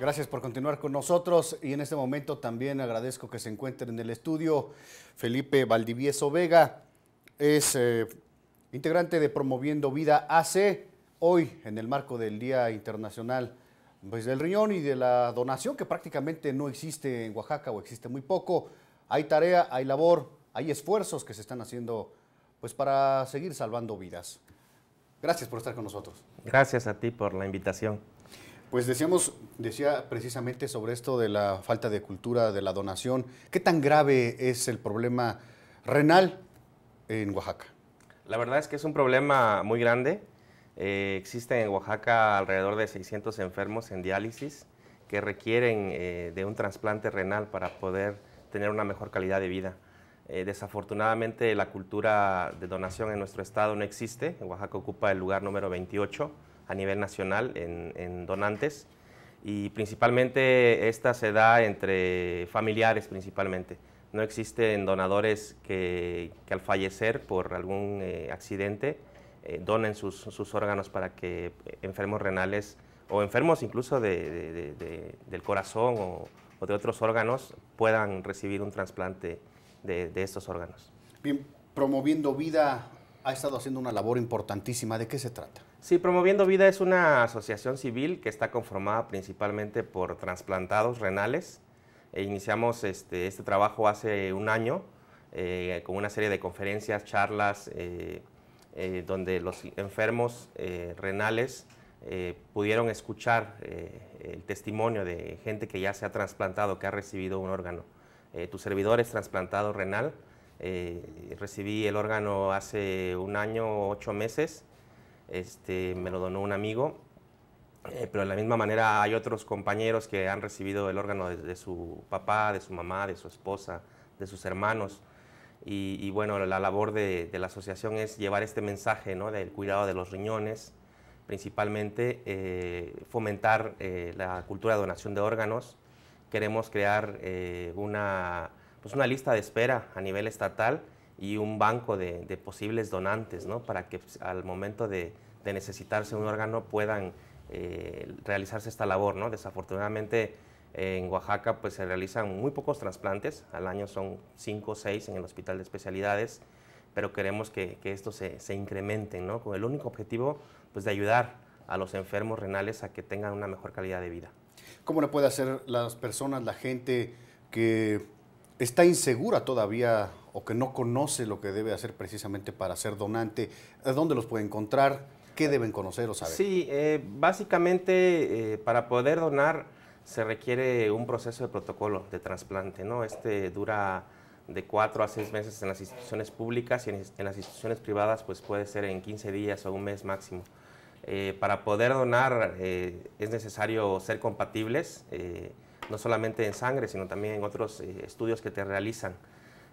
Gracias por continuar con nosotros y en este momento también agradezco que se encuentre en el estudio Felipe Valdivieso Vega, es eh, integrante de Promoviendo Vida AC, hoy en el marco del Día Internacional pues, del Riñón y de la donación que prácticamente no existe en Oaxaca o existe muy poco. Hay tarea, hay labor, hay esfuerzos que se están haciendo pues, para seguir salvando vidas. Gracias por estar con nosotros. Gracias a ti por la invitación. Pues decíamos, decía precisamente sobre esto de la falta de cultura de la donación. ¿Qué tan grave es el problema renal en Oaxaca? La verdad es que es un problema muy grande. Eh, existen en Oaxaca alrededor de 600 enfermos en diálisis que requieren eh, de un trasplante renal para poder tener una mejor calidad de vida. Eh, desafortunadamente la cultura de donación en nuestro estado no existe. Oaxaca ocupa el lugar número 28 a nivel nacional en, donantes y principalmente esta se da entre familiares principalmente. No existen donadores que, al fallecer por algún eh, accidente eh, donen sus, órganos para que eh, enfermos renales o enfermos incluso de, del corazón o, o, de otros órganos puedan recibir un trasplante de, estos órganos. Bien, promoviendo vida ha estado haciendo una labor importantísima. ¿De qué se trata? Sí, Promoviendo Vida es una asociación civil que está conformada principalmente por trasplantados renales. E iniciamos este, este, trabajo hace un año eh, con una serie de conferencias, charlas, eh, donde los enfermos renales pudieron escuchar el testimonio de gente que ya se ha trasplantado, que ha recibido un órgano. tu servidor es trasplantado renal. recibí el órgano hace un año, ocho meses. Este, me lo donó un amigo, eh, pero de la misma manera hay otros compañeros que han recibido el órgano de, su papá, de su mamá, de su esposa, de sus hermanos. Y, bueno, la labor de, la asociación es llevar este mensaje ¿no? del cuidado de los riñones, principalmente eh, fomentar eh, la cultura de donación de órganos. Queremos crear pues una lista de espera a nivel estatal y un banco de, posibles donantes, ¿no? para que pues, al momento de, necesitarse un órgano puedan eh, realizarse esta labor. ¿no? Desafortunadamente eh, en Oaxaca pues, se realizan muy pocos trasplantes, al año son 5 o 6 en el Hospital de Especialidades, pero queremos que, esto se, se incremente, ¿no? con el único objetivo pues, de ayudar a los enfermos renales a que tengan una mejor calidad de vida. ¿Cómo lo puede hacer las personas, la gente que está insegura todavía o que no conoce lo que debe hacer precisamente para ser donante, eh, ¿dónde los puede encontrar? ¿Qué deben conocer o saber? Sí, eh, básicamente eh, para poder donar se requiere un proceso de protocolo de trasplante, ¿no? Este dura de cuatro a seis meses en las instituciones públicas y en, las instituciones privadas pues puede ser en 15 días o un mes máximo. para poder donar es necesario ser compatibles no solamente en sangre, sino también en otros eh, estudios que te realizan.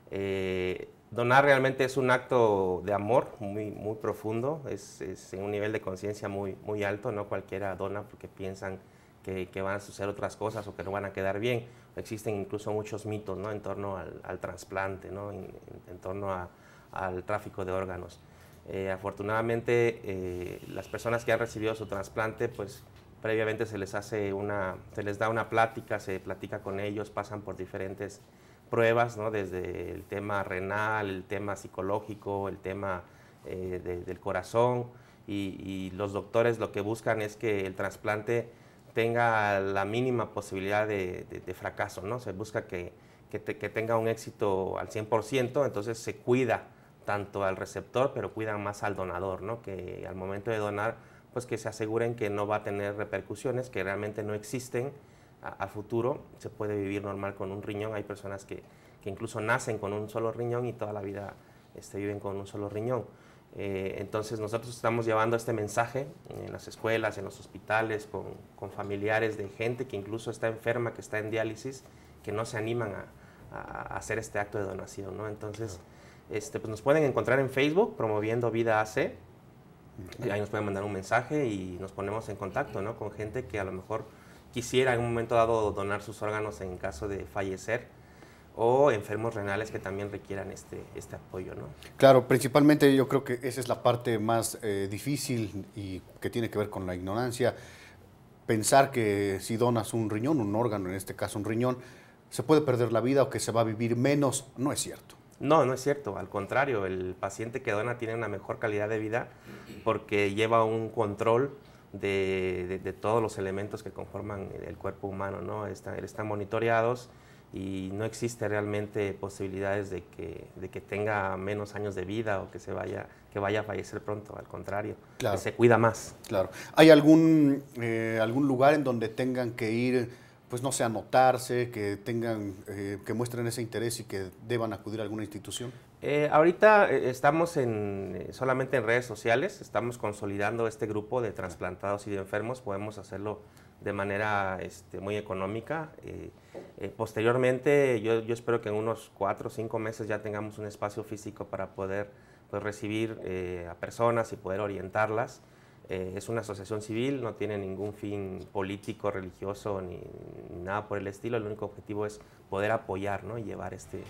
Eh, donar realmente es un acto de amor muy, muy profundo, es, un nivel de conciencia muy, muy alto, no cualquiera dona porque piensan que, van a suceder otras cosas o que no van a quedar bien. Existen incluso muchos mitos ¿no? en torno al, trasplante, ¿no? en, torno al tráfico de órganos. Eh, afortunadamente, las personas que han recibido su trasplante, pues previamente se les hace una, se les da una plática, se platica con ellos, pasan por diferentes pruebas, ¿no? desde el tema renal, el tema psicológico, el tema eh, del corazón, y, los doctores lo que buscan es que el trasplante tenga la mínima posibilidad de, fracaso, ¿no? se busca que, tenga un éxito al 100%, entonces se cuida tanto al receptor, pero cuidan más al donador, ¿no? que al momento de donar pues que se aseguren que no va a tener repercusiones, que realmente no existen a, futuro. Se puede vivir normal con un riñón. Hay personas que, que, incluso nacen con un solo riñón y toda la vida este, viven con un solo riñón. Eh, entonces nosotros estamos llevando este mensaje en las escuelas, en los hospitales, con, con, familiares de gente que incluso está enferma, que está en diálisis, que no se animan a, hacer este acto de donación. ¿no? Entonces este, pues nos pueden encontrar en Facebook promoviendo vida AC y ahí nos pueden mandar un mensaje y nos ponemos en contacto ¿no? con gente que a lo mejor quisiera en un momento dado donar sus órganos en caso de fallecer o enfermos renales que también requieran este, este apoyo. ¿no? Claro, principalmente yo creo que esa es la parte más eh, difícil y que tiene que ver con la ignorancia. Pensar que si donas un riñón, un órgano, en este caso un riñón, se puede perder la vida o que se va a vivir menos, no es cierto. No, no es cierto. Al contrario, el paciente que dona tiene una mejor calidad de vida porque lleva un control de, todos los elementos que conforman el cuerpo humano, ¿no? Están, monitoreados y no existe realmente posibilidades de que, tenga menos años de vida o que se vaya que vaya a fallecer pronto, al contrario, se cuida más. Claro. ¿Hay algún, eh, algún lugar en donde tengan que ir pues no sé, anotarse, que tengan, eh, que muestren ese interés y que deban acudir a alguna institución? Eh, ahorita eh, estamos en, solamente en redes sociales, estamos consolidando este grupo de trasplantados y de enfermos, podemos hacerlo de manera este, muy económica. posteriormente, yo, yo, espero que en unos cuatro o cinco meses ya tengamos un espacio físico para poder pues, recibir a personas y poder orientarlas. Eh, es una asociación civil, no tiene ningún fin político, religioso ni, nada por el estilo. El único objetivo es poder apoyar y llevar este,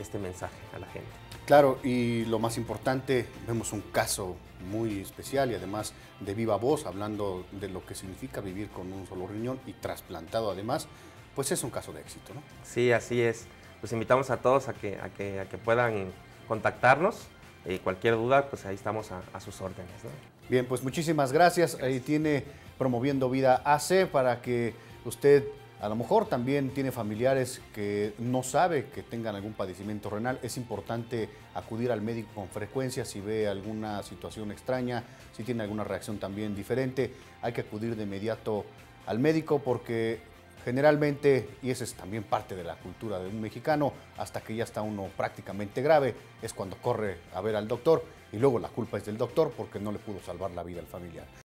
este, mensaje a la gente. Claro, y lo más importante, vemos un caso muy especial y además de viva voz, hablando de lo que significa vivir con un solo riñón y trasplantado además, pues es un caso de éxito, Sí, así es. Pues invitamos a todos a que puedan contactarnos cualquier duda, pues ahí estamos a, sus órdenes. Bien, pues muchísimas gracias. Ahí tiene Promoviendo Vida AC para que usted a lo mejor también tiene familiares que no sabe que tengan algún padecimiento renal. Es importante acudir al médico con frecuencia si ve alguna situación extraña, si tiene alguna reacción también diferente. Hay que acudir de inmediato al médico porque Generalmente, y esa es también parte de la cultura de un mexicano, hasta que ya está uno prácticamente grave, es cuando corre a ver al doctor y luego la culpa es del doctor porque no le pudo salvar la vida al familiar.